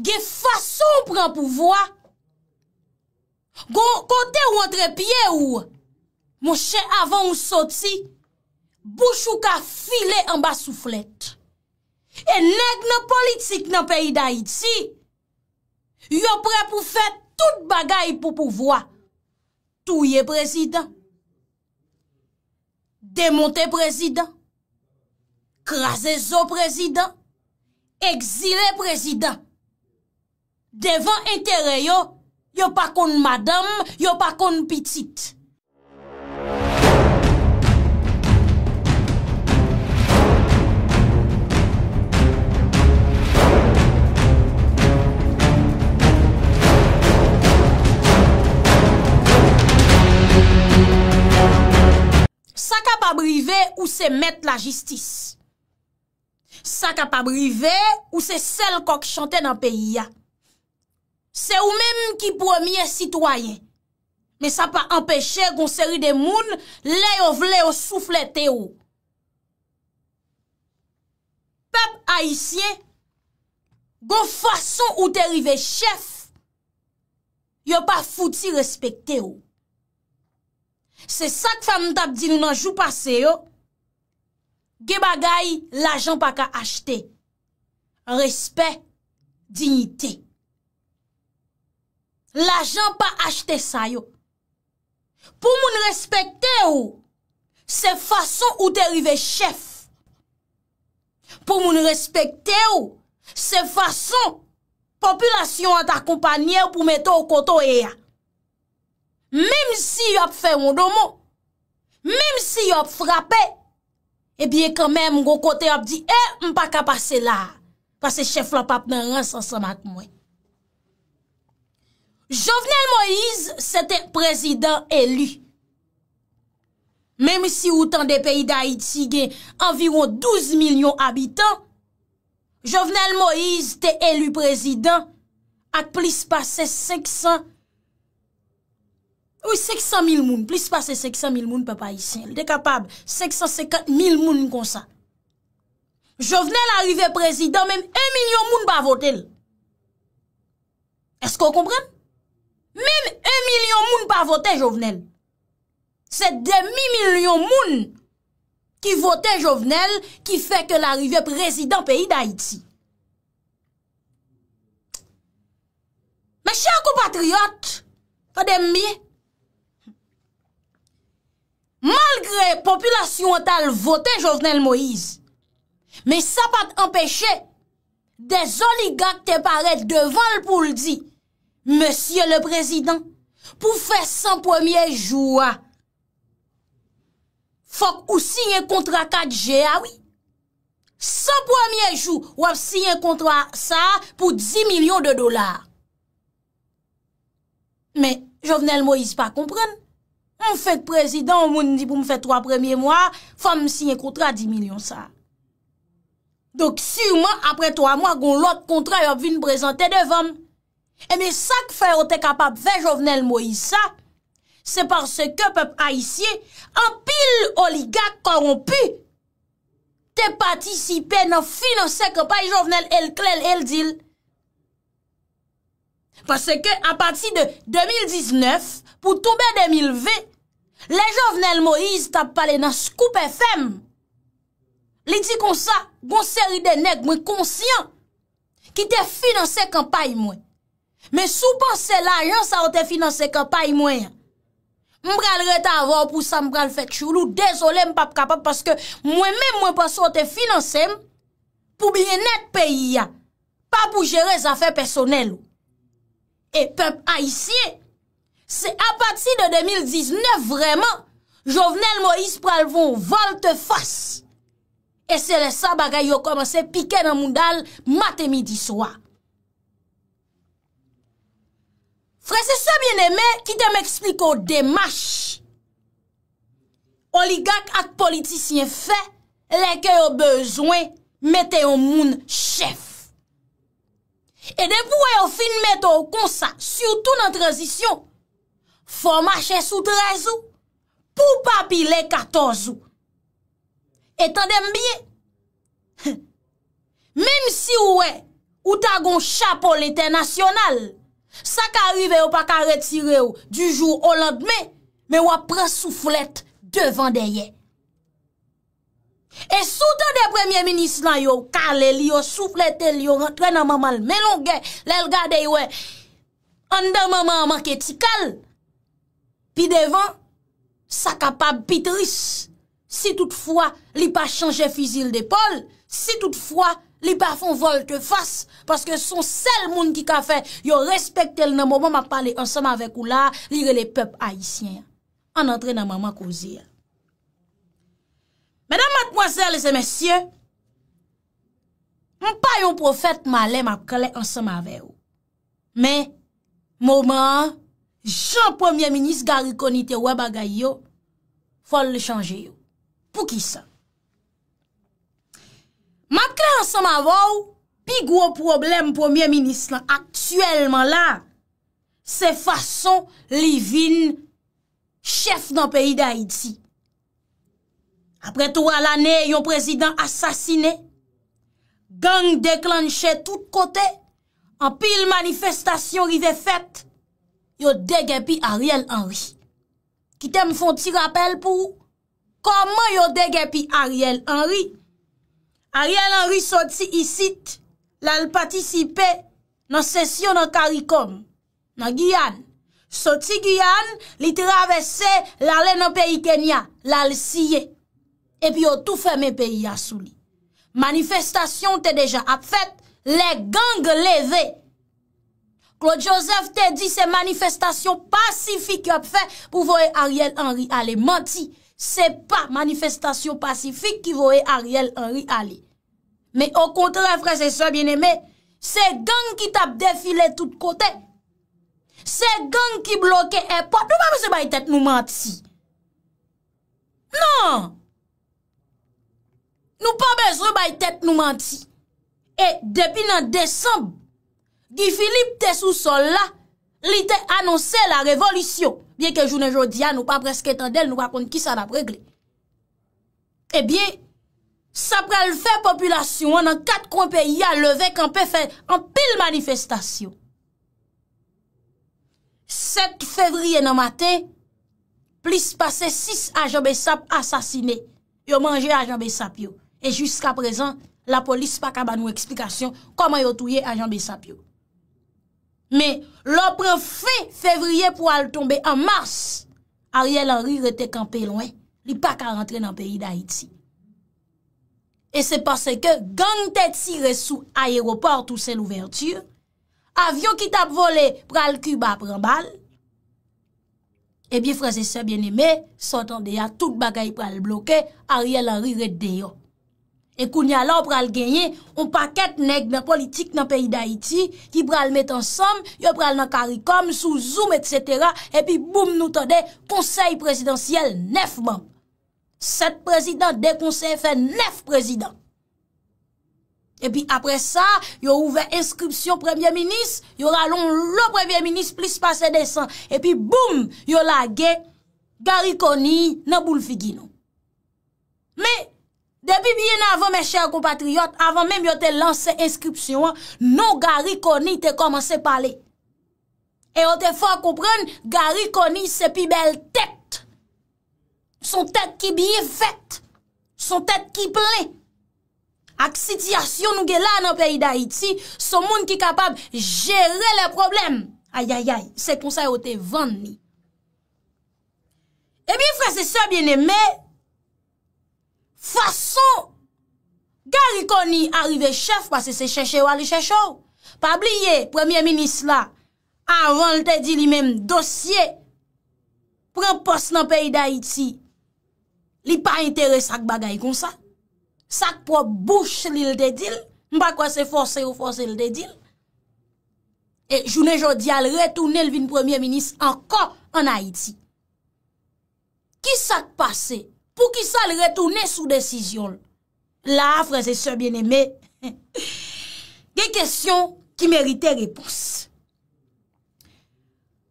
Ge fason pren pouvwa. Kote ou antre pie ou, monshe avan ou soti, bouchou ka file an basouflet. En leg nan politik nan peyi da iti, yo pre pou fè tout bagay pou pouvwa. Touye prezident, demonte prezident, krasè zo prezident, eksile prezident, Devan entere yo, yo pa kon madam, yo pa kon pitit. Sa ka pa brive ou se met la jistis. Sa ka pa brive ou se sel kok chante nan peyi ya. Se ou menm ki pwemye sitwayen, me sa pa empèche goun seri de moun, le yo vle yo souflete ou. Pep aisyen, goun fason ou terive chef, yo pa fouti respekte ou. Se sak fam tap di nou nan jou pase yo, ge bagay la jan pa ka achte. Respet, dignite. l'ajan pa achte sa yo. Po moun respekte yo, se fason ou derive chef. Po moun respekte yo, se fason, populasyon an ta kompanyen pou mette ou koto e ya. Mem si yo ap fe moun domo, mem si yo ap frape, e eh biye kame moun gwo kote yo ap di, e eh, mpa ka pase la, pase chef lop ap nan ransan sa mat mwen. Jovenel Moïse se te prezidant elu. Mem si ou tan de peyi da Haiti gen environ 12 milyon abitan, Jovenel Moïse te elu prezidant ak plis pase 500, ou 500 mil moun, plis pase 500 mil moun pe pa yisi. El de kapab 550 mil moun kon sa. Jovenel arive prezidant, mem 1 milyon moun ba votel. Esko kompren? Mèm 1 milyon moun pa votè jovenel. Se demi milyon moun ki votè jovenel ki fè ke l'arive prezident peyi d'Haïti. Mèm chè akou patriyot, pa demi. Malgrè populasyon tal votè jovenel Moïse, mèm sa pat empèche de zoligat te paret devan l'poul di. Monsye le prezident, pou fè 100 pwemye jwa, fòk ou si yon kontra 4G awi. 100 pwemye jwa wap si yon kontra sa pou 10 milyon de dolar. Men, jo vnen l mo yis pa kompren. M fèk prezident, moun di pou m fè 3 pwemye mwa, fòm m si yon kontra 10 milyon sa. Dok si ouman apre 3 mwa goun l ot kontra yon vin prezante devanm. E mi sak fè ou te kapap fè Jovenel Moïse sa, se par se ke pep Aïsye, an pil oliga koronpu, te patisi pe nan finanse kapay Jovenel El Klel El Dil. Par se ke apati de 2019, pou toube 2020, le Jovenel Moïse tap pale nan Scoop FM. Li di kon sa, goun seri de nek mwen konsyen, ki te finanse kapay mwen. Men sou pa se la, jan sa o te finanse kapay mwen. Mbran reta avan pou sa mbran fet choulou, desole m pap kapap, paske mwen men mwen pa sa o te finanse, pou bine net peyi ya, pa pou jere zafen personel. E pep a isye, se apati de 2019, vreman, jovenel Moïse Pralvon volte fos. E se le sa bagay yo komanse pike nan moun dal, mate midi swa. Frè se se biene mè ki te mè ekspliko de mèche. O ligak ak politisyen fè, lè ke yo bezwen mète yo moun chèf. E de pou wè yo fin mète yo konsa, sou tou nan trèzisyon, fò mèche sou trèzou, pou papi lè katorzou. E tan dem biye, mèm si wè, ou ta gon chapol etè nasyonal, Sa ka arrive ou pa ka retire ou Du jou ou landme Me wap pre souflet Devan deye E souten de premier Minis lan yo, kal el yo Souflet el yo, rentre nan mamal Melonge, lel gade yo Andan mamal manke ti kal Pi devan Sa kapab pi tris Si toutfwa li pa chanje Fizil de pol, si toutfwa Li bafon vol te fase, paske son sel moun ki ka fe, yo respektel nan mouman ma pale ansama vek ou la, li re le pep aisyen, an entre nan maman kozyen. Mèdam matmoazèl, lese mèsyen, mou pa yon profèt ma le, ma kle ansama vek ou. Mè, mouman, jan premier-ministre gari konite wè bagay yo, fol le chanje yo. Pou ki sa? Ma kre ansan ma vou, pi gwo problem pou mye minis lan aktuelman la, se fason li vin chef nan peyi da Haiti. Apre tou al ane, yon prezident asasine, gang deklanche tout kote, an pi lmanifestasyon rive fète, yo degè pi Ariel Henry. Ki te mfon ti rappel pou, koman yo degè pi Ariel Henry? Ariel Henry soti isit lal patisipe nan sesyon nan Karikom, nan Guyane. Soti Guyane li travesse lalè nan peyi Kenya, lal siye. Epi yo tou fèmè peyi Yasouli. Manifestasyon te deja ap fèt, le gang leve. Claude Joseph te di se manifestasyon pasifik yo ap fèt pou voè Ariel Henry ale. Manti, se pa manifestasyon pasifik ki voè Ariel Henry ale. Me, o kontre, frè, se so, bien emè, se gang ki tap defile tout kote, se gang ki bloke e pot, nou pa bezre bay tet nou manti. Non! Nou pa bezre bay tet nou manti. E, depi nan desem, di Filip te sou sol la, li te anonsè la revolisyon. Bien ke jounen jodi an, nou pa brez ketan del, nou wakonde ki sa la pregle. E bien, Sa pral fè populasyon an an kat kon peyi a leve kan pe fè an pil manifestasyon. 7 fevriye nan matè, plis pase 6 ajanbe sap asasine. Yo manje ajanbe sap yo. E jiska prezan, la polis pa ka ban nou eksplikasyon koman yo touye ajanbe sap yo. Me, lopre fè fevriye pou al tombe an mars, Ariel Henry rete kan pey lwen, li pa ka rentre nan peyi da iti. E se pase ke gang te tire sou ayeroport ou sel ouverture, avyon ki tap vole pral kuba pran bal, e eh bi fraze se bien eme, sotan de ya tout bagay pral bloke, a riel an riret de yo. E kou nyalan pral genye, on paket neg nan politik nan peyi da iti, ki pral met ansom, yo pral nan karikom, sou zoom, et cetera, e pi boum nou tade konsey presidansyel nefman. 7 prezident, de konsey fè 9 prezident. E pi apre sa, yo ouve inskripsyon premye minis, yo ralon lo premye minis, plis pase desan. E pi boum, yo lage, gari koni nan boule figi nou. Me, depi biye nan avon me chèr kompatriot, avon menm yo te lanse inskripsyon, nou gari koni te komanse pale. E yo te fò koupren, gari koni se pi bel tep. Son tèt ki biye fèt, son tèt ki ple, ak sityasyon nou ge la nan peyi da iti, son moun ki kapab jere eh le problem. Ayayay, se konsey o te vande ni. Ebi fwese se biene me, fason, gari koni arive chef wase se chèche wale chèche ou. Pa bliye, premier minis la, anvan lte di li mem dosye, pre pos nan peyi da iti. li pa intere sak bagay kon sa, sak po bouche li l de dil, mpa kwa se fose ou fose l de dil, e jounen jodi al retoune l vin premier minis anko an Haiti. Ki sak pase pou ki sal retoune sou desisyon l? La, frase se bien eme, de kestyon ki merite repous.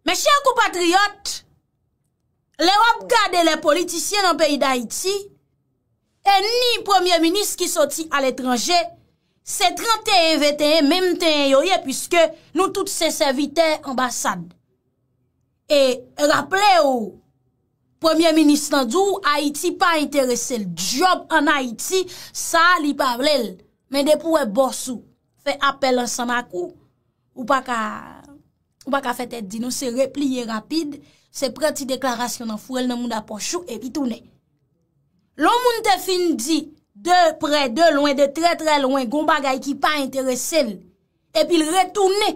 Me chèrk ou patriote, Lè wap gade lè politisyen nan peyi d'Haïti, e ni premier-ministre ki soti al-étranger, se 31-21, e mèm te yoye, pwiske nou tout se servite ambassade. E rappele ou premier-ministre nan d'ou, Haïti pa interese l'job an Haïti, sa li pavle lè. Mè de pouwe borsou. Fè apel ansan akou, ou pa ka fè tèd di nou, se repliye rapide, se pre ti deklarasyon nan furel nan moun apos chou, epi toune. Loun moun te fin di, de pre de louen, de tre tre louen, goun bagay ki pa interese l, epi l retoune.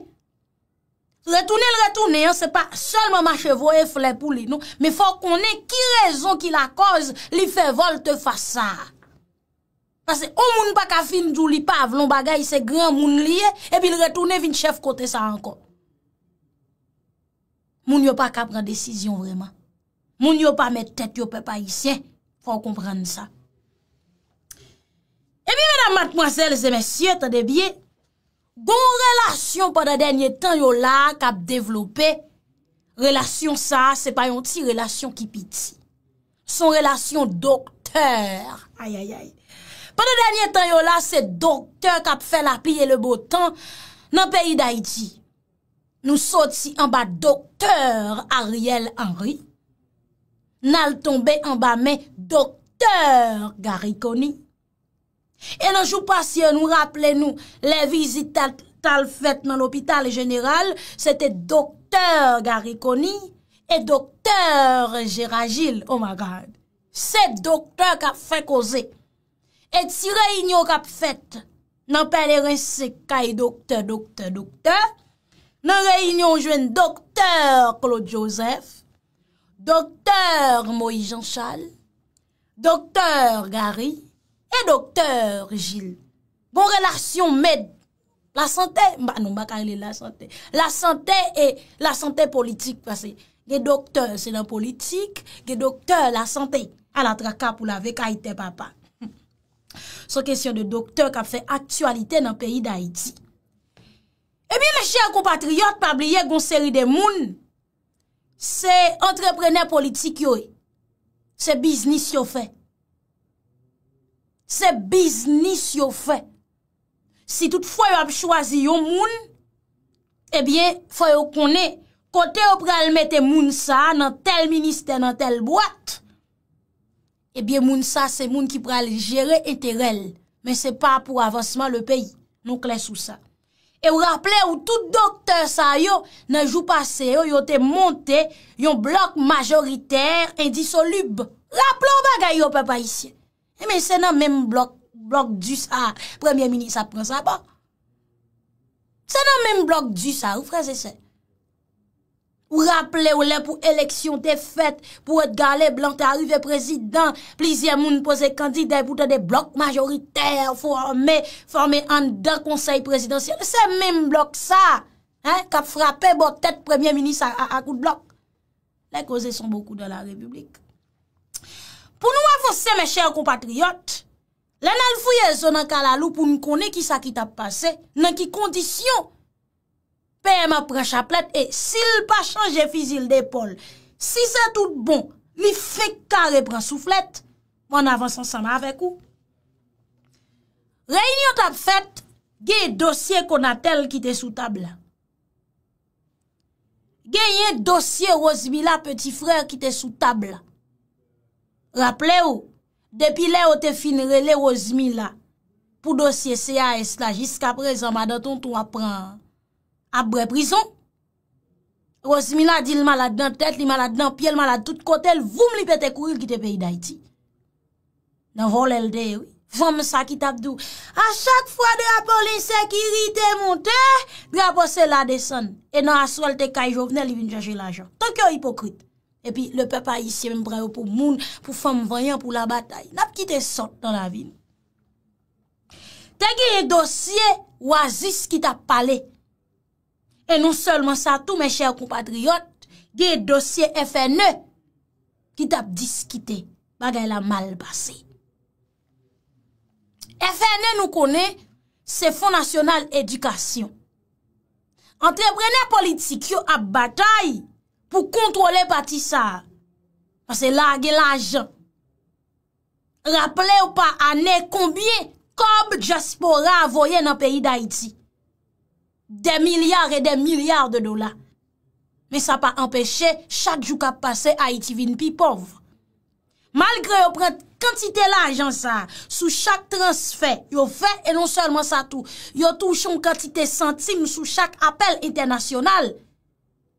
Retoune l retoune, se pa sol mou machevo e fle pou li nou, me fò konen ki rezon ki la koz li fe vol te fasa. Pase ou moun pa ka fin djou li pav, loun bagay se gran moun liye, epi l retoune vin chef kote sa ankon. Moun yo pa ka pren desisyon vreman. Moun yo pa met tèt yo pe pa isyen. Fò an komprende sa. E bi, mèdam matmoazèl, zè mèsyè, tande bie, goun relasyon pa da denye tan yo la, ka ap devlopè, relasyon sa, se pa yon ti relasyon ki piti. Son relasyon doktèr. Aye, aye, aye. Pa da denye tan yo la, se doktèr, ka ap fè la piye le botan nan peyi da iti. Nou sot si an ba Dokteur Ariel Henry, nan l tombe an ba men Dokteur Garikoni. E nan jou pasye nou, rappele nou, le vizit tal fet nan l opital general, se te Dokteur Garikoni, e Dokteur Gerajil Omagad. Se Dokteur kap fe koze, et si re inyo kap fet, nan pelerensi kay Dokteur, Dokteur, Dokteur, Nan reynyon jwen doktor Claude Joseph, doktor Moïse Jean Chal, doktor Gary, e doktor Gilles. Bon relasyon med, la sante, ba nou baka ele la sante, la sante e la sante politik pase. Ge doktor se nan politik, ge doktor la sante, ala traka pou la vek aite papa. So kesyon de doktor kap fe aktualite nan peyi da iti. Ebi eh mèche akou patriyot pabliye goun seri de moun, se entreprenè politik yo e, se biznis yo fè. Se biznis yo fè. Si tout fò yo ap chwazi eh yo moun, ebi fò yo konè, kote yo pral mette moun sa nan tel minister nan tel boat, ebi eh moun sa se moun ki pral jere eterel, men se pa pou avansman le peyi, nou kles ou sa. E ou rappele ou tout doktor sa yo nan jou pase yo, yo te monte yon blok majoriter indisolub. La plomba ga yo pe pa isye. E men se nan men blok, blok du sa, premye mini sa pren sa pa. Bon. Se nan men blok du sa, ou fraze se. Ou rappele ou le pou eleksyon te fet pou et gale blante arive prezident. Plisye moun pose kandide pou te de blok majoritè, formè, formè an de konsey prezidansyè. Se mèm blok sa, kap frape bo tèt premye minis a akout blok. Le koze son boku de la republik. Pou nou avose me chèr kompatriyot, le nan fouye zo nan kalalou pou nou kone ki sa ki tap pase nan ki kondisyon Pe m apre chaplet, e sil pa chanje fizil de pol. Si se tout bon, mi fe kare pre souflet, m bon, an avans ansan ma avek ou. Reyn yo tap fet, ge dosye kon a tel ki te sou tab la. Ge ye dosye rozmi la, peti frek, ki te sou tab la. Raple ou, depi le ou te finre le rozmi la, pou dosye se ya es la, jiska pre, zan ma daton tou apren a. ap bre prison. Rosmi la di l malade nan tet, li malade nan pi, l malade tout kotel, voum li pete kouril ki te peyi da iti. Nan vol el de, voum sa ki tap dou. A chak fwa de apol insekirite moun te, bi apose la de san. E nan aswal te kay jovnel, li vin jaje la jan. Ton kyo hipokrit. E pi le pepa isye mwen bre yo pou moun, pou fwam vanyan pou la batay. Nap ki te sot nan la vin. Ten ki e dosye, wazis ki tap paley. Non e nou solman sa tou men chèr kompatriyot gè dosye FNE ki tap diskite bagè la mal basè. FNE nou konè se FNED. Antrebrene politik yo ap batay pou kontrole patisa. Pase lage lage. Raple ou pa anè kombye kob diaspora avoyè nan peyi da iti. De milyar e de milyar de dola. Me sa pa empèche chak jou kap pase a iti vin pi pov. Malgre yo prent kantite la jan sa, sou chak transfè, yo fè e non sèlman sa tou, yo tou chon kantite santim sou chak apel internasyonal,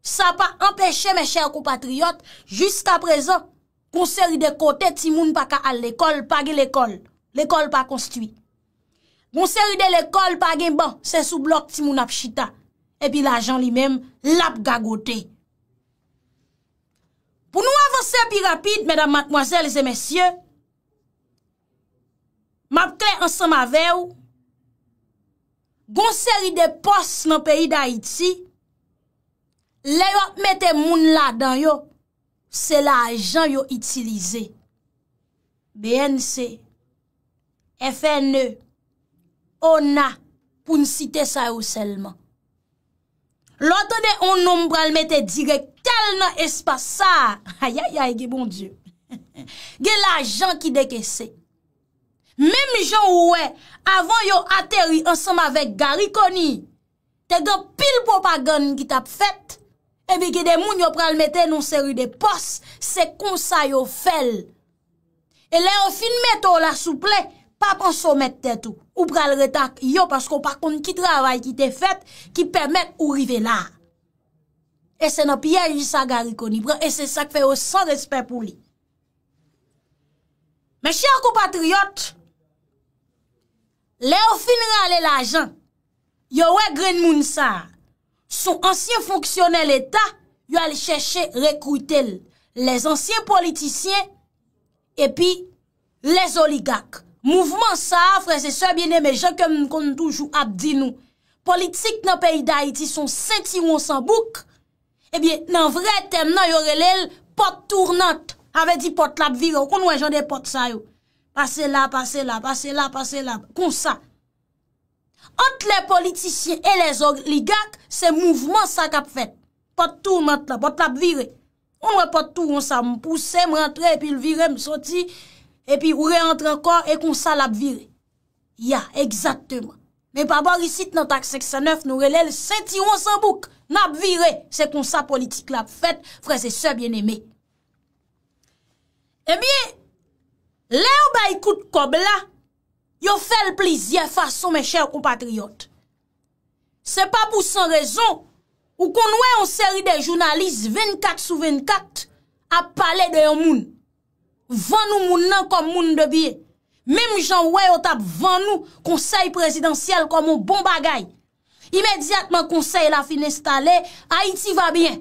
sa pa empèche me chèr ko patriot, jist aprezen konseri de kote timoun pa ka al l'ekol, pa ge l'ekol, l'ekol pa konstuit. Gon seri de l'ekol pa gen ban, se sou blok ti moun ap chita. E pi la ajan li menm, lap gagote. Pou nou avanse pi rapid, mèdam matmoazèl zè mèsyè, map kè ansan ma vèw, gon seri de pos nan peyi da Haiti, lè yo mette moun la dan yo, se la ajan yo itilize. BNC, FNE, O na pou nsite sa ou selman. Lote de on noum pralmete direk tel nan espasa. Ayayay, ge bon diew. Ge la jan ki deke se. Mem jan ou we, avan yo ateri ansam avek gari koni. Te do pil popa gan ki tap fet. Ebi ge de moun yo pralmete nou seri de pos. Se konsa yo fel. E le ou fin meto la souple, pa panso met te tou. Ou pral retak yo, pasko par koun ki travay ki te fet, ki pèmèk ou rive la. E se nou piye yisa gari konibre, e se sak fe yo san respè pou li. Me chèrk ou patriyot, le ou fin ralè la jan, yo wè Gren Mounsar, son ansyen fonksyonel etat, yo al chèche rekwite l, les ansyen politisyen, epi les oligak. Mouvment sa a fre se se bine me je kem kon toujou ap di nou. Politik nan peyida iti son seti ronsan bouk, ebyen nan vre tem nan yorelel, pot tournante. Ave di pot lap vire, kon wajan de pot sa yo. Pase la, pase la, pase la, pase la, kon sa. Ante le politisyen e le zorg ligak, se mouvment sa kap fet. Pot tournante la, pot lap vire. Onwe pot tournante sa, m pou se m rentre epi l vire m soti, epi ou re entre ankor e konsa la ap vire. Ya, ekzakteman. Me pa ba risit nan tak seksan 9, nou re le l sentiron san bouk, na ap vire se konsa politik la ap fet, fre se se bieneme. E bi, le ou ba ikout kob la, yo fel plizye fason me chèr kompatriot. Se pa pou san rezon, ou konwe an seri de jounalist 24 sou 24, ap pale de yon moun. Van nou moun nan kom moun debye. Mem jan wè yot ap van nou konsey presidansyel kom moun bon bagay. Imediatman konsey la fin installe, Haiti va bien.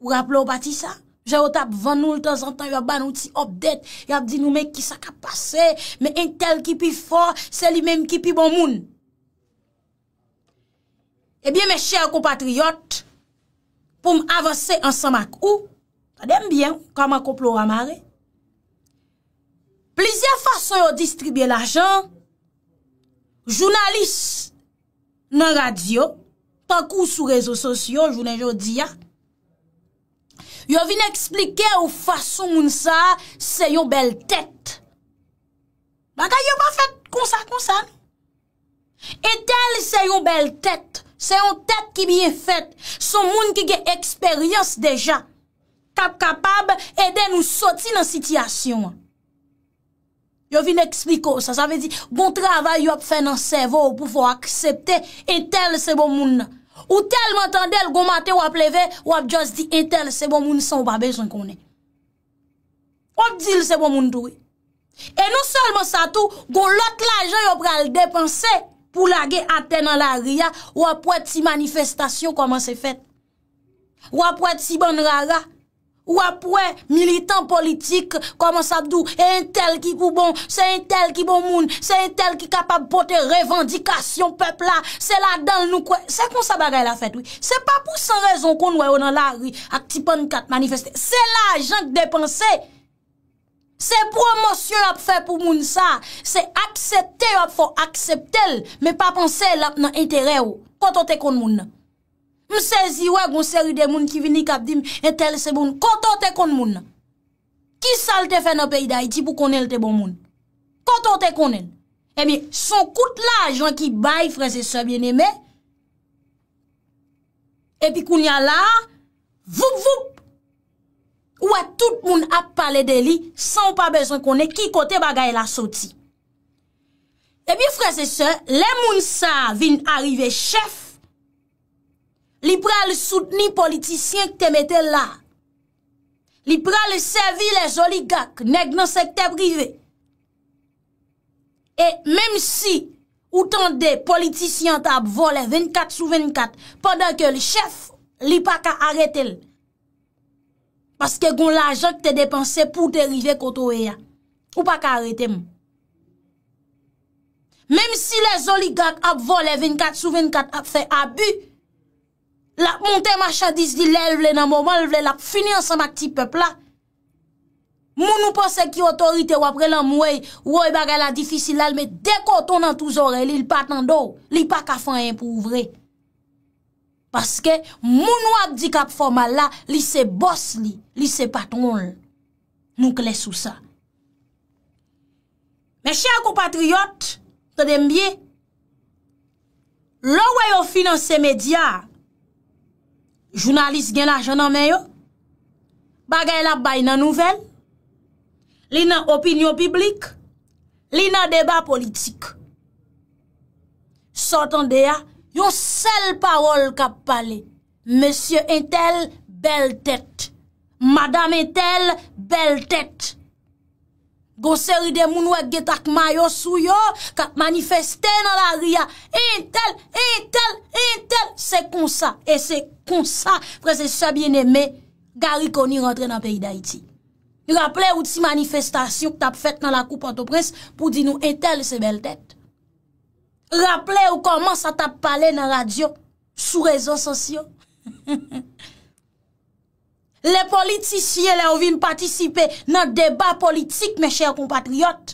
Ou rap lò batisa? Jè yot ap van nou l'tan zan tan yò ban ou ti opdet. Yò ap di nou mèk ki sa ka pase, mè intel ki pi for, se li mèm ki pi bon moun. Ebyè eh mè chè yò kompatriot, pou m avase ansan mak ou, ta dem bien kama kop lò ramare. plizye fason yo distribye la jan, jounalis nan radyo, pankou sou rezo sosyo, jounen yo diya, yo vin eksplike ou fason moun sa, se yo bel tèt. Bata yo pa fèt konsa konsa nou. Etel se yo bel tèt, se yo tèt ki biye fèt, son moun ki ge eksperyans deja, kap kapab edè nou soti nan sityasyon nou. Yo vin ekspliko sa, sa ve di, bon travay yo ap fè nan servo ou pou fò aksepte entel se bon moun nan. Ou tel m'entendel gomate wap leve, wap jost di entel se bon moun san w pa besyon konen. Wap dil se bon moun dwe. E nou sol monsa tou, goun lot la jen yo pral depanse pou lage ate nan la ria, wap wet si manifestasyon koman se fet. Wap wet si bon rara. Ou ap wè, militant politik, koman sa dou, e yon tel ki pou bon, se yon tel ki bon moun, se yon tel ki kapab pote revendikasyon pepl la, se la dan nou kwen, se kon sa bagay la fèt wè. Se pa pou san rezon kon wè ou nan la wè, ak tipan kat manifeste, se la jank depanse, se promosyon ap fè pou moun sa, se akseptè ou ap fò akseptèl, me pa panse la nan entere ou, kontote kon moun nan. Mse zi wè goun seri de moun ki vini kap di mwen tel se moun. Konton te kon moun. Ki sal te fè nan peyi da iti pou konen te bon moun. Konton te konen. E eh mi son kout la joun ki bayi frese se mwen eme. E pi koun ya la. Voup voup. Wè tout moun ap pale de li. San pa bezon konen ki kote bagay la soti. E eh mi frese se moun sa vin arrive chef. Li pre le soutenis politisyen ki te metel la. Li pre le servi le joli gak, neg nan sekte prive. Et mèm si, ou tan de politisyen te ap vole 24 sou 24, pandan ke li chef, li pa ka arete l. Paske goun la jok te depanse pou te rive koto e ya. Ou pa ka arete m. Mèm si le joli gak ap vole 24 sou 24, ap fe abu, La ap monte machadis li levle nan mouman, levle la ap fini ansan mak ti pepla. Moun ou panse ki otorite wapre lan mwoy, woy bagala difisi lal, me dekoton nan touz ore, li l patan do. Li pa kafan yon pou ouvre. Paske moun wap dikap formal la, li se bos li, li se paton l. Nou kles sou sa. Mèche akou patriyot, te dembye, l woy ou finanse medya, Jounalist gen a janan men yo, bagay la bay nan nouvel, li nan opinyo piblik, li nan deba politik. Sotan de ya, ah, yon sel parol kap pale, M. Intel, bel tèt, M. Intel, bel tèt. Gon seri de moun wak get ak mayo sou yo, kat manifeste nan la ria, intel, intel, intel, se konsa, e se konsa, prese sa bieneme, gari koni rentre nan peyi da iti. Raple ou ti manifestasyon ki tap fete nan la koupantoprense pou di nou intel se bel tete. Raple ou koman sa tap pale nan radio, sou rezon sosyo. Le politisye lè ou vin patisipe nan deba politik, mè chèr kompatriot.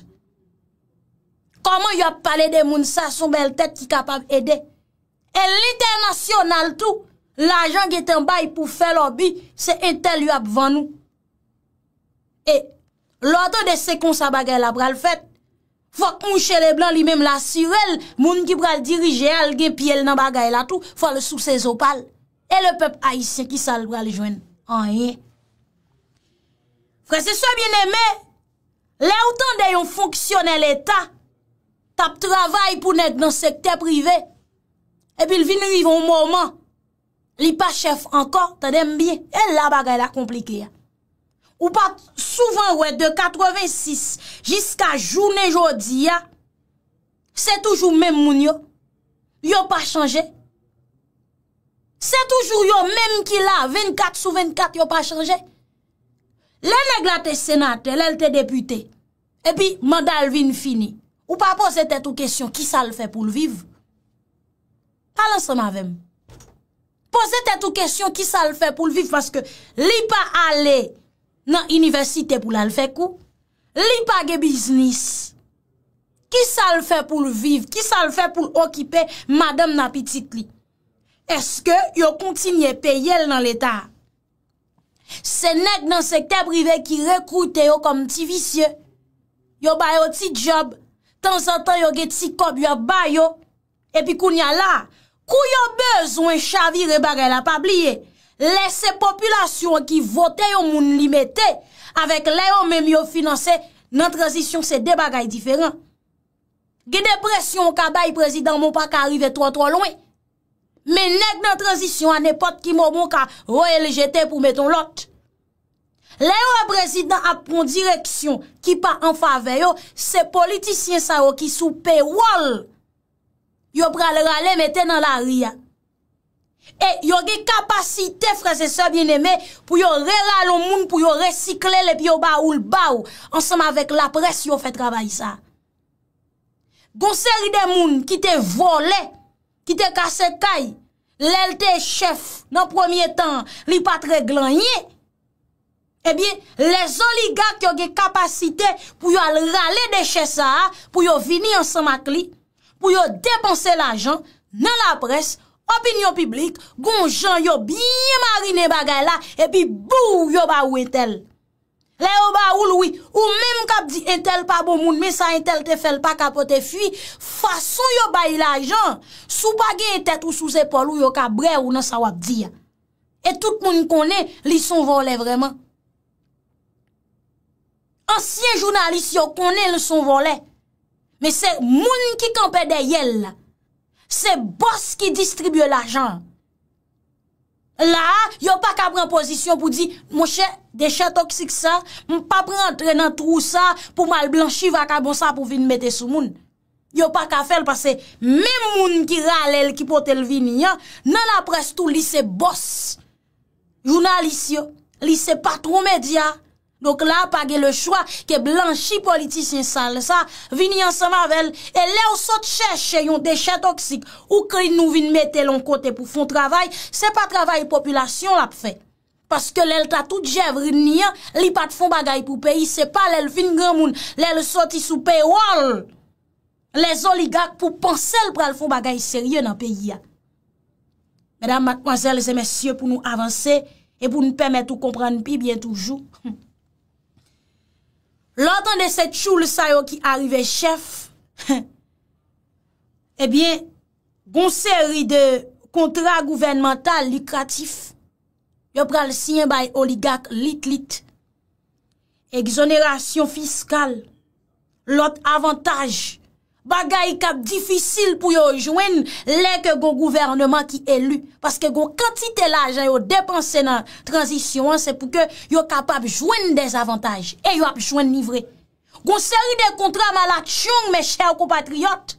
Koman yop pale de moun sa sou bel tèt ki kapab ede? E l'internasyon nal tou, l'ajan geten bay pou fè l'obi, se entel yop van nou. E, l'oto de sekonsa bagay la bral fèt, fòk moun chè le blan li mèm la sirel, moun ki bral dirije alge pi el nan bagay la tou, fòk le sou se zo pal, e le pep aisyen ki sal bral jwen nou. Frè se so bien eme Le ou tan deyon fonksyonel eta Ta p travay pou net nan sekte prive E pi l vini vivon mouman Li pa chef anko, ta dem biye E la bagay la komplike ya Ou pat souvan wè de 86 Jiska jounen jodi ya Se toujou men moun yo Yo pa chanje Se toujou yon menm ki la, 24 sou 24, yon pa chanje? Le neg la te senate, le te depute, epi, mandal vin fini. Ou pa pose te tou kesyon, ki sa l fe pou l viv? Palan se mavem. Pose te tou kesyon, ki sa l fe pou l viv, maske li pa ale nan universite pou l al fe kou? Li pa ge biznis? Ki sa l fe pou l viv? Ki sa l fe pou l okipe madame na pitit li? Eske yo kontinye peyel nan l'Etat? Se nek nan sekte prive ki rekoute yo kom ti visye, yo bayo ti job, tan zatan yo ge ti kop yo bayo, epi koun ya la, kou yo bezwen chavire bagay la pabliye, lese populasyon ki vote yo moun li mette, avek le yo menm yo finanse nan transisyon se debagay diferan. Ge depresyon kaba yi prezidam moun pa ka arrive toa toa louen, Men nek nan transisyon an epot ki moun moun ka roye le jetè pou meton lot. Le yo a prezident ap pon direksyon ki pa an fave yo, se politisyen sa yo ki sou pe wol. Yo pral rale metè nan la ria. E yo ge kapasite fraze sa bieneme pou yo re ralo moun pou yo resikle le pi yo ba ou l ba ou. Ansem avèk la pres yo fè travay sa. Gonseri de moun ki te vole. Kite kase kay, lèl te chef nan premier tan li patre glanye, ebyen, lèz oligak yo ge kapasite pou yo al rale de che sa a, pou yo vini an san makli, pou yo depanse l'ajan nan la pres, opinyon publik, goun jan yo biye marine bagay la, epi bou yo ba ou etel. Le yo ba ou loui, ou mèm kap di entel pa bon moun, mè sa entel te fel pa kapote fwi, fwa sou yo bayi la ajan, sou bagi e tet ou sou zepol ou yo ka bre ou nan sa wap di ya. Et tout moun konen li son volè vreman. Ansyen jounalist yo konen li son volè, mè se moun ki kampe de yel, se boss ki distribye la ajan. La, yo pa ka pren pozisyon pou di, moun chè, de chè toksik sa, moun pa pren tre nan trou sa pou mal blanchi vaka bon sa pou vin mette sou moun. Yo pa ka fel pase, mèm moun ki ralèl ki potèl vin yon, nan apres tout lise bos, jounalisyon, lise patrou media. Donk la apage le chwa ke blanchi politisyen san le sa, vini an san mavel, e le ou sot chèche yon dechè toksik, ou kri nou vin mette l'on kote pou fon travay, se pa travay populasyon la pfe. Paske lèl ta tout jèvri ni an, li pat fon bagay pou peyi, se pa lèl vin gèmoun, lèl sot isou pey, wòl, lèz oligak pou pansel pral fon bagay serye nan peyi ya. Mèdam, matkwazèl, zèmèsyè pou nou avansè, e pou nou pèmèt ou kompran pi biye toujou. Lotan de se tchou le sayo ki arrive chef, ebyen eh gonseri de kontra gouvernemental likratif, yo pral siyen bay oligak lit-lit, egzoneration fiskal, lot avantage, Bagay kap difisil pou yo jwen lè ke go gouvernman ki elu. Paske go kantite la jan yo depanse nan transisyon se pou ke yo kapap jwen dezavantaj. E yo ap jwen nivre. Gon seri de kontra malak chong me chè ou ko patriyot.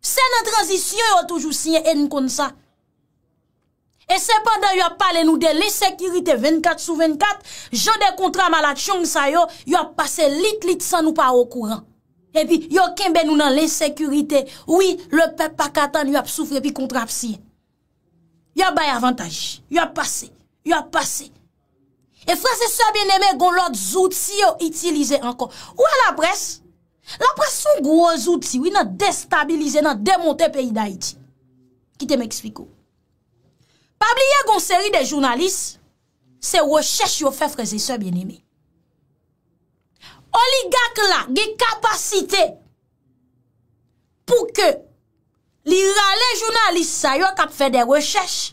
Se nan transisyon yo toujou sinye en kon sa. E sepandan yo ap pale nou de lè sekirite 24 sou 24. Jwen de kontra malak chong sa yo, yo ap pase lit lit san nou pa ou kouran. epi yo kimbe nou nan l'insekurite, oui le pep pa katan yo ap soufre, epi kontra ap siyen. Yo bay avantage, yo pase, yo pase. E frase sou a bien neme, gon lot zouti yo itilize ankon. Ou an la pres? La pres sou gwo zouti, oui nan destabilize, nan demonte peyi da iti. Ki te m'ekspiko. Pabli yo gon seri de jounalist, se wò chèche yo fè frase sou a bien neme. O li gake la ge kapasite pou ke li rale jounalise sa yo kap fe de recheche.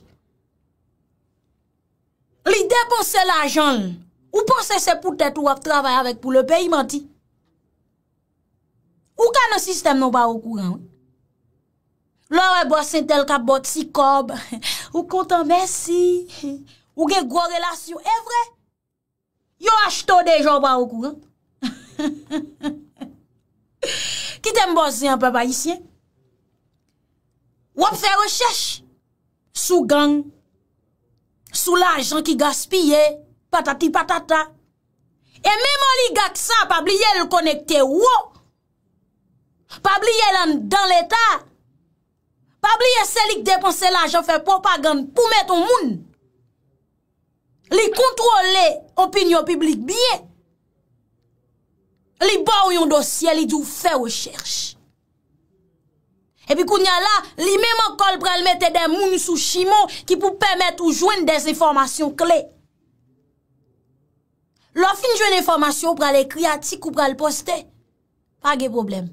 Li depose la joun ou pose se pou tete wap travaye avèk pou le peyi manti. Ou ka nan sistem nou ba wakouran? Lo wè bo asintel kap bot si kob, ou kontan besi, ou gen gwo relasyon. E vre, yo ashto de joun ba wakouran. Kite mbozi an papayisyen Wap fè rechèch Sou gang Sou la jan ki gaspye Patati patata E mèm an li gat sa Pabliye l konekte wò Pabliye lan dan l etat Pabliye selik depanse la Jan fè propagand pou meton moun Li kontrole Opinyon publik biye Li ba ou yon dosye li di ou fè ou chèrche. E pi koun ya la, li mè mè kol pral mette den moun sou shimo ki pou pèmèt ou jwen des informasyon kle. Lo fin jwen informasyon pral ekri atik ou pral poste, pa ge problem.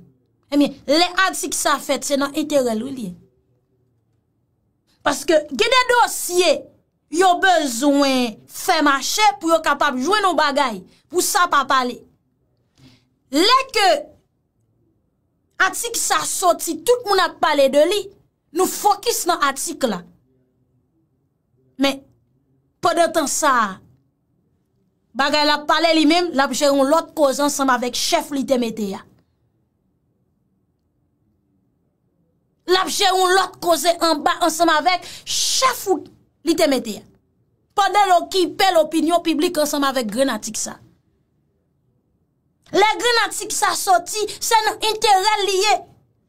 E mi, le atik sa fèt se nan etere loulie. Paske ge de dosye yo bezwen fè mache pou yo kapap jwen nou bagay pou sa pa pale. Lè ke atik sa soti, tout moun ap pale de li, nou fokis nan atik la. Mè, pwede tan sa, bagay la pale li mèm, l'apje yon lot koze ansanm avèk chef li temete ya. L'apje yon lot koze ansanm avèk chef li temete ya. Pwede lò ki pe l'opinyon publik ansanm avèk gren atik sa. Le grenatik sa soti, se nou interrel liye,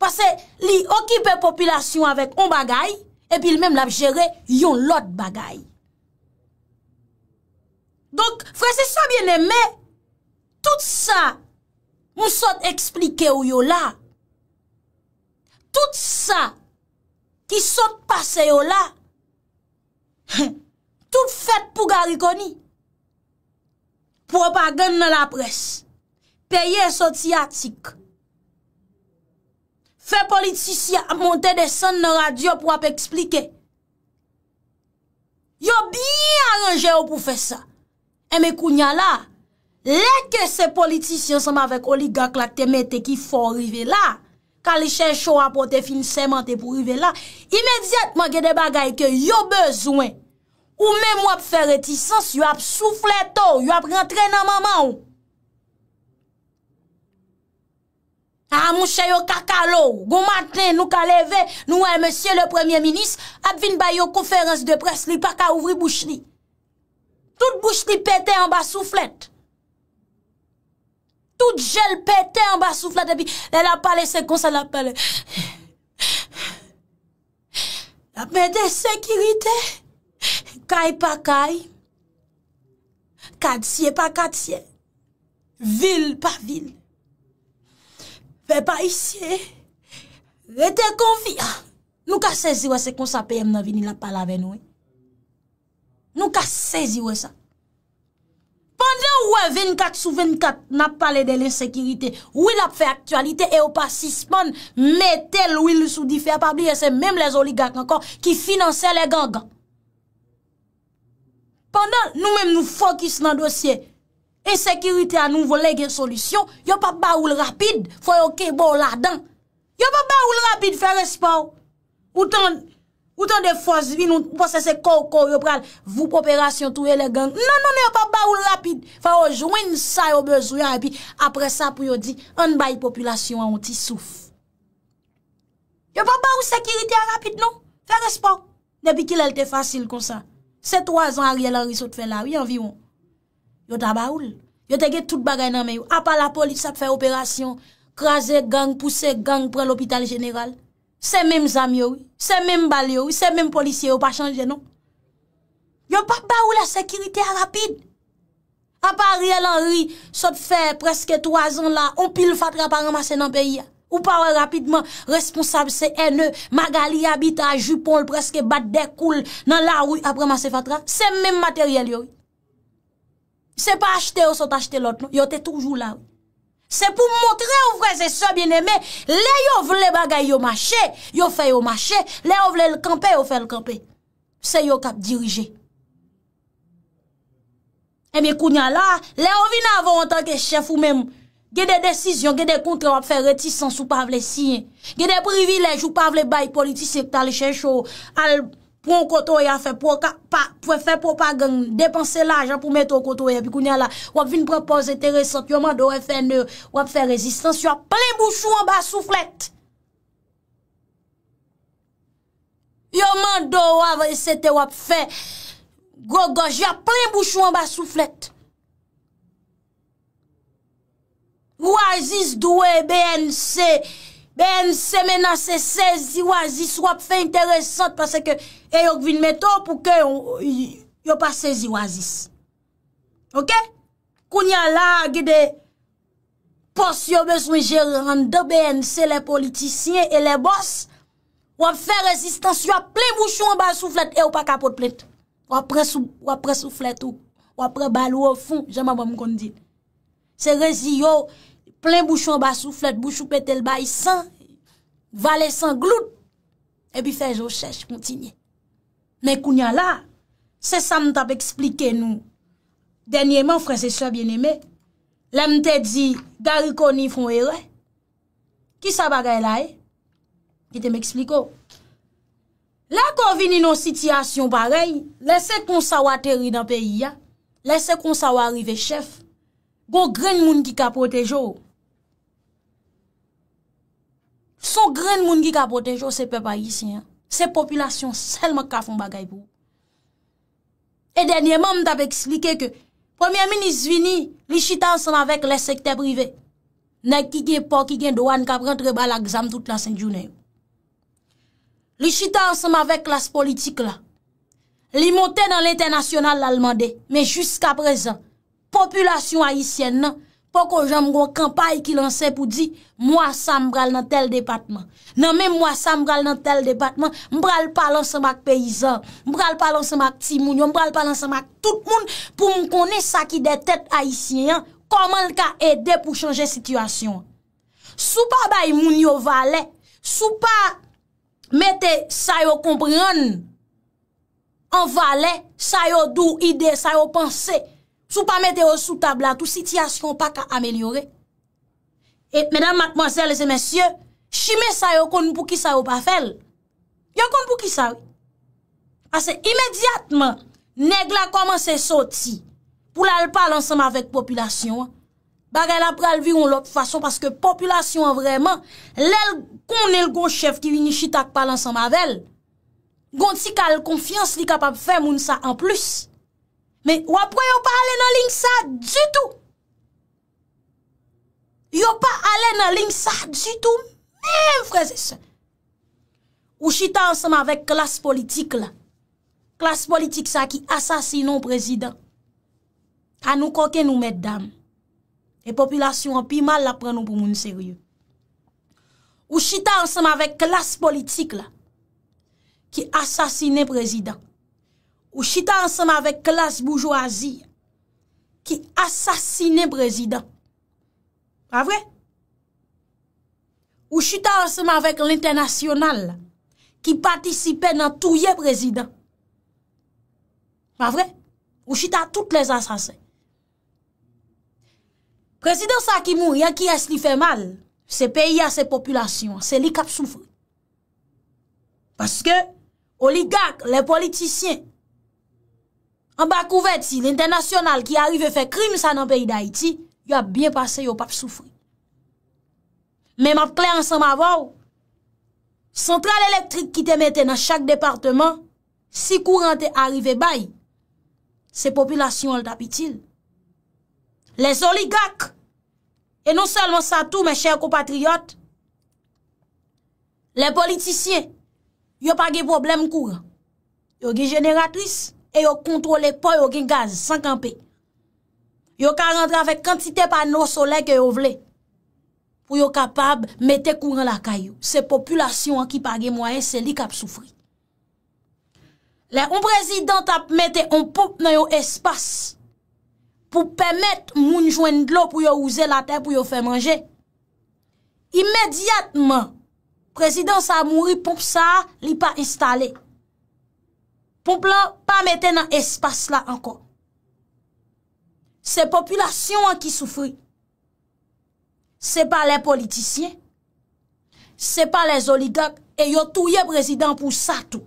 pase li okipe popilasyon avek on bagay, epi li menm la jere yon lot bagay. Donk, frese sa bieneme, me, tout sa mousot eksplike ou yo la, tout sa ki sot pase yo la, tout fet pou garikoni, propagen nan la presse. Peyye soti atik. Fè politisy ap monte de san nan radyo pou ap eksplike. Yo biy aranje ou pou fè sa. E me kounya la. Lè ke se politisy anseman vek oligak la temete ki fò rive la. Ka li chè chò apote fin seman te pou rive la. Imediat manke de bagay ke yo bezwen. Ou mè mwap fè retisans, yo ap soufleto, yo ap rentre nan maman ou. A mouche yo kakalo, gou maten nou ka leve, nou e monsye le premier minis, ap vin bay yo konferans de pres li, pa ka ouvri bouchli. Tout bouchli pete an basouflet. Tout jel pete an basouflet api. El ap pale sekons, el ap pale. Ap me de sekirite, kay pa kay, katsye pa katsye, vil pa vil. Ve pa isye, ve te konvi, nou ka sezi we se kon sa peyem nan vini la pala ven we. Nou ka sezi we sa. Pendan ou we 24 sou 24 nan pale de l'insekirite, ou il ap fe aktualite e ou pa sispon metel ou il sou dife apabliye se, mèm le zoligak ankon ki finanse le gangan. Pendan nou mèm nou fokus nan dosye, E sekiritè an nou vò legè solisyon, yo pa baoul rapide, fò yo ke bo la dan. Yo pa baoul rapide fè respon. O tan, o tan de fòs vi, nou posese kò, kò, yo pral, vò popelasyon tou elegan. Nan, nan, yo pa baoul rapide, fò yo jwen sa yo bezouyan, apre sa pou yo di, an bay popelasyon an ti souf. Yo pa baoul sekiritè an rapide nou, fè respon. Debikil el te fasil kon sa. Se 3 an a riel an risot fè la, yon vi won. yo ta ba oul. Yo te get tout bagay nan me yo. A pa la polit sa pfe operasyon, kraze gang, puse gang, pre l'hopital general. Se menm zami yo, se menm bal yo, se menm polisye yo pa chanje non. Yo pa ba oul la sekirite rapide. A pa rielan ri, sa pfe preske 3 an la, on pil fatra paran masen nan peyi ya. Ou pa wè rapidman responsable se ene magali abita a jupon preske bat dekoul nan la rouy apre masen fatra. Se menm materyel yo yo. Se pa achete ou sot achete lot nou. Yo te toujou la ou. Se pou mwotre ou vreze se bieneme. Le yo vle bagay yo mache. Yo fe yo mache. Le yo vle lkampè yo fe lkampè. Se yo kap dirije. E mi kounya la. Le yo vina avon an tanke chef ou mem. Gede desisyon. Gede kontre wap fe retisans ou pavle siyen. Gede privilej ou pavle bay politis. Se ptale chèchou. Al... Poun koto ya fe pou pa gen, depanse la jan pou mette koto ya, pi koun ya la, wap vin prepoz ete resant, yo man do e wap fe resistans, yo ap plen bouchou an ba souflet. Yo man do wap ve sete wap fe gogoj, yo ap plen bouchou an ba souflet. Wap resistans, BNC, BNC menase sezi wazis wap fe interesant pase ke e yon vin meto pou ke yon pa sezi wazis. Ok? Koun yon la gede pos yon bezwen geran de BNC le politisyen e le bos wap fe rezistans, yon ple mouchon ba souflet e yon pa kapot plet. Wap pre souflet ou, wap pre bal ou ou foun, jaman wap mwen kondit. Se rezio plen bouchon ba souflet, bouchon petel ba yi san, vale san glout, epi fej yo chèch kontinye. Men kounyan la, se sa mt ap eksplike nou, denye man fran se sè bien eme, lem te di, darikon yi fon ere, ki sa bagay la e, ki te m ekspliko. Oh? La kon vini nou sitiyasyon parey, lese kon sa wateri dan peyi ya, lese kon sa wari ve chèf, go gren moun ki kapote jo ou, Son gren moun ki ka pote, jose pe pa yisi, se populasyon selman ka foun bagay pou. E denye moun, mta pe ekslike ke, premier ministre vini, li chita ansan avèk le sekte prive. Nè ki gen po, ki gen doan, ka prentre ba l'agzam tout la sèng jounè. Li chita ansan avèk las politik la. Li montè nan l'internasyonal l'alman de, men jusqu'a prezen, populasyon ayisyen nan, Foko jèm gwo kampay ki lanse pou di, mwa sa mbral nan tel depatman. Nan mwen mwa sa mbral nan tel depatman, mbral palan semak peyizan, mbral palan semak ti mounyon, mbral palan semak tout moun, pou mkone sa ki de tèt haisyen, koman lka ede pou chanje situasyon. Sou pa bay mounyon vale, sou pa mette sa yo kompran, an vale, sa yo dou ide, sa yo panse, sou pa mette ou sou tabla, tou sityasyon pa ka amelyore. Et, medan, matman, zèl, lesè, mèsyè, chimè sa yo kon pou ki sa yo pa fel. Yo kon pou ki sa yo. Ase, imèdiatman, neg la koman se soti, pou la l'pal ansan ma vek populasyon. Bagè la pral viroun lòk fason, paske populasyon vreman, lèl kon el gon chèf ki vi ni chitak pal ansan ma vel. Gon ti kal konfians li kapap fe moun sa an plus. Men wapwè yo pa ale nan ling sa djitou. Yo pa ale nan ling sa djitou men freze se. Ou chita anseman vek klas politik la. Klas politik sa ki asasinon prezident. A nou koke nou met dam. E populasyon anpi mal la pren nou pou moun seryou. Ou chita anseman vek klas politik la. Ki asasinon prezident. Ou chita ansem avèk klas boujouazi ki asasine prezident. Ma vre? Ou chita ansem avèk l'internasyonal ki patisipe nan touye prezident. Ma vre? Ou chita tout les asasin. Prezident Sakimou, yankia se li fè mal se peyi a se populasyon, se li kap soufè. Paske, oligak, le politisyen, Mba kouvè ti, l'internasyonal ki arrive fè krim sa nan peyi d'Haïti, yo ap bien passe, yo ap soufri. Mè map klè ansan m'avò, sentral elektrik ki te mette nan chak departement, si kouran te arrive bay, se populasyon al tapitil. Les oligak, e non selman sa tou, mè chèrk ou patriot, le politisyen, yo ap agè problem kou, yo agè jeneratrisse, E yo kontrole pa yo gen gaz, sankanpe. Yo ka rendre avèk kantite pa nou solek yo vle. Pou yo kapab mette kouren la kayo. Se populasyon an ki page mwayen, se li kap soufri. Le, ou prezident ap mette ou poub nan yo espas. Pou pèmet moun jwen dlo pou yo ouze la te pou yo fè manje. Imediatman, prezident sa mouri pou sa li pa installe. Poupla pa mette nan espas la ankon. Se populasyon an ki soufri. Se pa le politisyen. Se pa le zoligak. E yo touye prezident pou sa tou.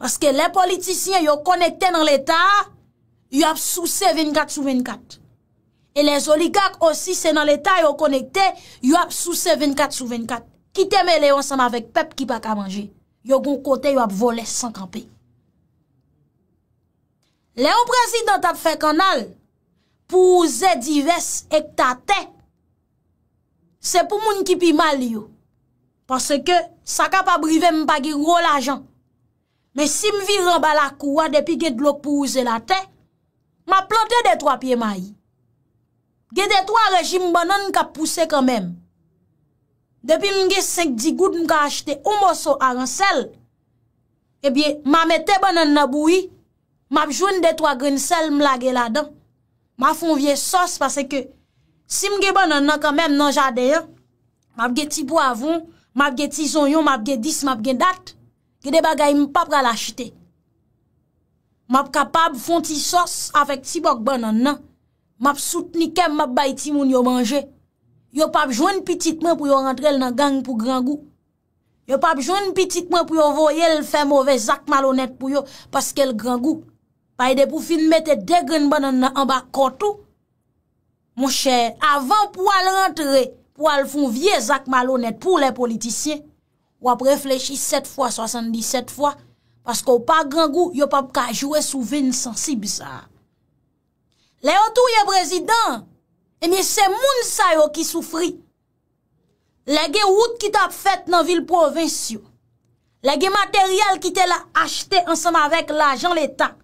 Paske le politisyen yo konekte nan l'Etat. Yo ap souse 24 sou 24. E le zoligak osi se nan l'Etat yo konekte. Yo ap souse 24 sou 24. Ki teme le yo ansan avèk pep ki baka manje. yo goun kote yo ap vole san kampe. Le ou prezidentat fek an al, pou ouze divers ek ta te, se pou moun ki pi mal yo, parce ke sa ka pa brive mpa ge ro la jan. Me si mvi raba la kouwa depi ge dlo pou ouze la te, ma plante de 3 piye mayi. Ge de 3 rejim banan ka puse kamem. Depi mge 5-10 gout mga achite ou mboso a ran sel, ebiye, mame te banan nan boui, map joun de 3 gren sel mla ge la dan. Map fon vie sos, pase ke si mge banan nan kamem nan jade ya, map ge ti po avon, map ge ti zonyon, map ge dis, map ge dat, gede bagay mpap gal achite. Map kapab fon ti sos, afek ti bok banan nan. Map sout ni kem map bay ti moun yo manje. Yo pap jwen pitikman pou yo rentrel nan gang pou grangou. Yo pap jwen pitikman pou yo voyel fèmove Zak Malonet pou yo paskel grangou. Payde pou finmete degren banan nan ambakotou. Mon chè, avan pou al rentre, pou al fon vie Zak Malonet pou le politisyen, wap reflechi set fwa, sasandiset fwa, paske ou pa grangou, yo pap ka jwè souven sensib sa. Le an tou ye prezident, E mi se moun sa yo ki soufri. Lege wout ki tap fet nan vil provinciyo. Lege materyal ki te la achete ansama vek la jan letan.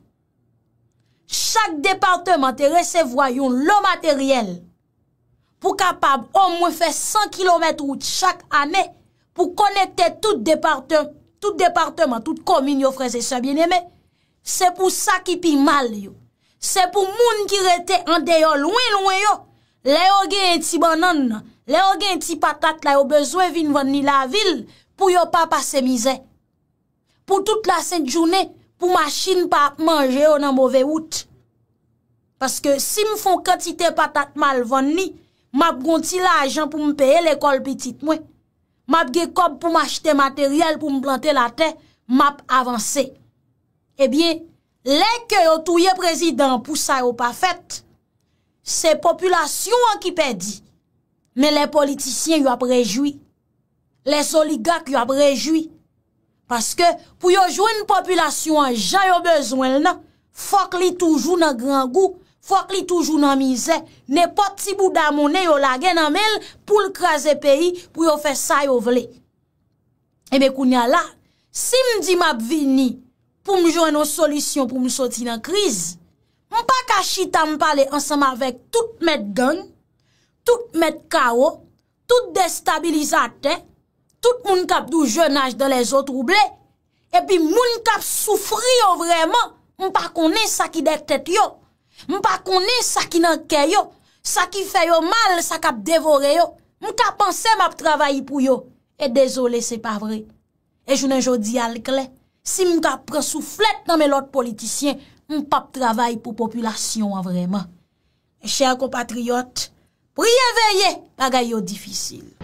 Chak departement te resevwayon lo materyal. Pou kapab o mwen fe 100 km wout chak ane. Pou konete tout departement, tout komin yo freze se bieneme. Se pou sa ki pi mal yo. Se pou moun ki rete ande yo lwen lwen yo. Le yo gen yon ti banan, le yo gen yon ti patat la yo bezwe vin van ni la vil pou yo pa pase mizè. Pou tout la sèd jounè, pou ma chine pa manje yo nan mouve wout. Paske si m foun kantite patat mal van ni, map gonti la ajan pou m peye le kol pitit mwen. Map ge kob pou m achete materyel pou m plante la ten, map avanse. Ebyen, le ke yo touye prezidant pou sa yo pa fèt, Se populasyon an ki pedi. Men le politisyen yo ap rejoui. Le soligak yo ap rejoui. Paske pou yo jwen populasyon an jan yo bezwen nan, fok li toujou nan gran gou, fok li toujou nan mize, ne poti bou damone yo lage nan men pou l kreze peyi, pou yo fe sa yo vle. E me kounya la, si m di m ap vini pou m jwen nan solisyon pou m soti nan krizi, Mwen pa ka chita mwen pale ansama vek tout mèd gang, tout mèd kawo, tout destabilizate, tout moun kap dou jenaj dan lesot rouble, epi moun kap soufri yo vreman, mwen pa konen sa ki dek tèt yo, mwen pa konen sa ki nan kè yo, sa ki fè yo mal, sa kap devore yo, mwen ka pansem ap travayi pou yo. E dezolé, se pa vre. E jounen jo di al kle, si mwen ka pre souflet nan men lot politisyen, Mpap travay pou populasyon avreman. E chèr kompatriyot, priye veye bagay yo difisil.